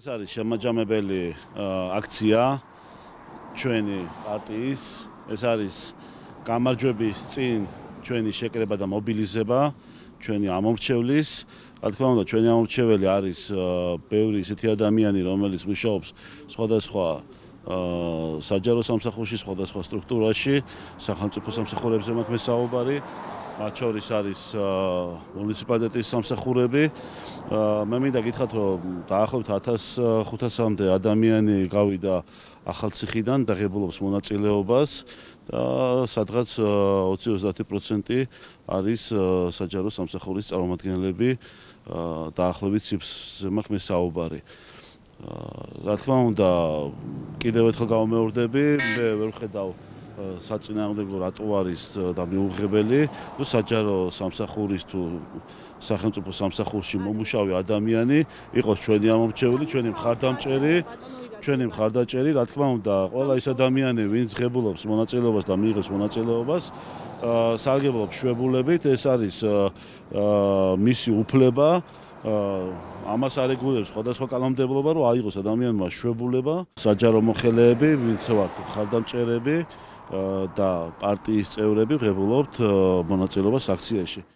ეს არის შემაჯამებელი აქცია ჩვენი პარტიის. ეს არის გამარჯვების წინ ჩვენი შეკრება და მობილიზება ჩვენი ამომრჩევლის. რა თქმა უნდა, ჩვენი ამომრჩეველი არის ბევრი ისეთი ადამიანი, რომელიც მუშაობს სხვადასხვა აა საჯარო სამსახურში, სხვადასხვა სტრუქტურაში, სახელმწიფო სამსახურებზე მაქვს საუბარი. მათ შორის არის მუნიციპალიტეტის სამსახურები. მე მინდა გითხრათ, რომ დაახლოებით 1500-მდე ადამიანი გავიდა ახალციხიდან დაღებულობს მონაწილეობას და სადღაც 20-30% არის საჯარო სამსახურის წარმომადგენლები დაახლოებით ციფრზე მაქვს საუბარი. რა თქმა უნდა, კიდევ ერთხელ გამომეორდები, მე ვერ ხედავ საწინააღმდეგო რატო არის და მიუღებელი და საჯარო სამსახურის თუ სახელმწიფო სამსახურში მომუშავე ადამიანი იყოს ჩვენი ამომრჩეველი, ჩვენი მხარდამჭერი. ბატონო ჩვენი მხარდაჭერი, რა თქმა უნდა, ყველა ის ადამიანი, ვინც ღებულობს მონაწილეობას და მიიღებს მონაწილეობას, აა სარგებლობს შვებულებით, ეს არის აა მისი უფლება. აა ამას არეგულირებს სხვადასხვა კანონმდებლობა, რომ აიღოს ადამიანმა შვებულება, საჯარო მოხელეები, ვინც ვართ მხარდაჭერები და პარტიის წევრები ღებულობთ მონაწილეობას აქციაში.